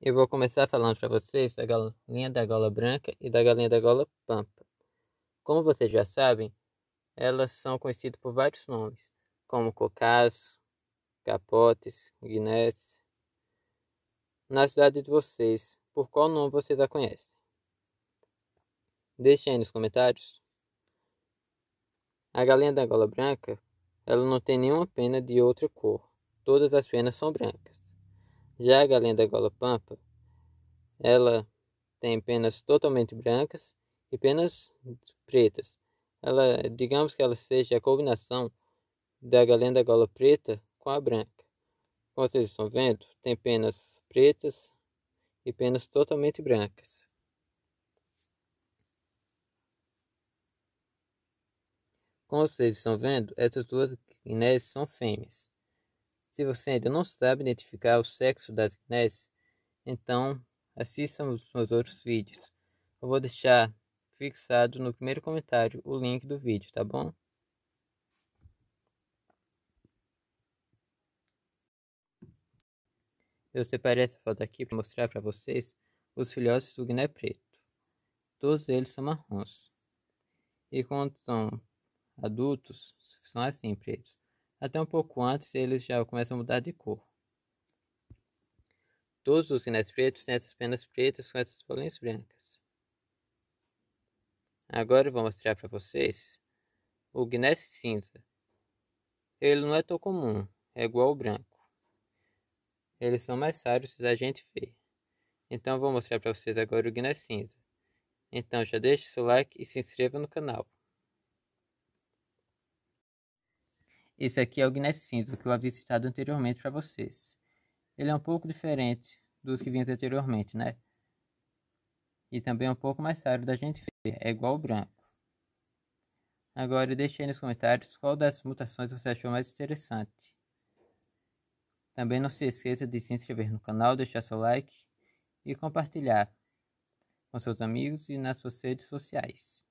Eu vou começar falando para vocês da galinha da gola branca e da galinha da gola pampa. Como vocês já sabem, elas são conhecidas por vários nomes, como cocás, capotes, guinetes. Na cidade de vocês, por qual nome vocês a conhecem? Deixem aí nos comentários. A galinha da gola branca, ela não tem nenhuma pena de outra cor. Todas as penas são brancas. Já a galinha da gola pampa, ela tem penas totalmente brancas e penas pretas. Ela, digamos que ela seja a combinação da galinha da gola preta com a branca. Como vocês estão vendo, tem penas pretas e penas totalmente brancas. Como vocês estão vendo, essas duas guinés são fêmeas. Se você ainda não sabe identificar o sexo das gneises, então assista os meus outros vídeos. Eu vou deixar fixado no primeiro comentário o link do vídeo, tá bom? Eu separei essa foto aqui para mostrar para vocês os filhotes do guiné preto. Todos eles são marrons. E quando são adultos, são assim pretos. Até um pouco antes, eles já começam a mudar de cor. Todos os sinetes pretos têm essas penas pretas com essas folhinhas brancas. Agora eu vou mostrar para vocês o gnés cinza. Ele não é tão comum, é igual ao branco. Eles são mais sábios da gente ver. Então vou mostrar para vocês agora o guiné cinza. Então já deixe seu like e se inscreva no canal. Esse aqui é o Guinness Cinto, que eu havia citado anteriormente para vocês. Ele é um pouco diferente dos que vimos anteriormente, né? E também é um pouco mais raro da gente ver, é igual o branco. Agora deixe aí nos comentários qual das mutações você achou mais interessante. Também não se esqueça de se inscrever no canal, deixar seu like e compartilhar com seus amigos e nas suas redes sociais.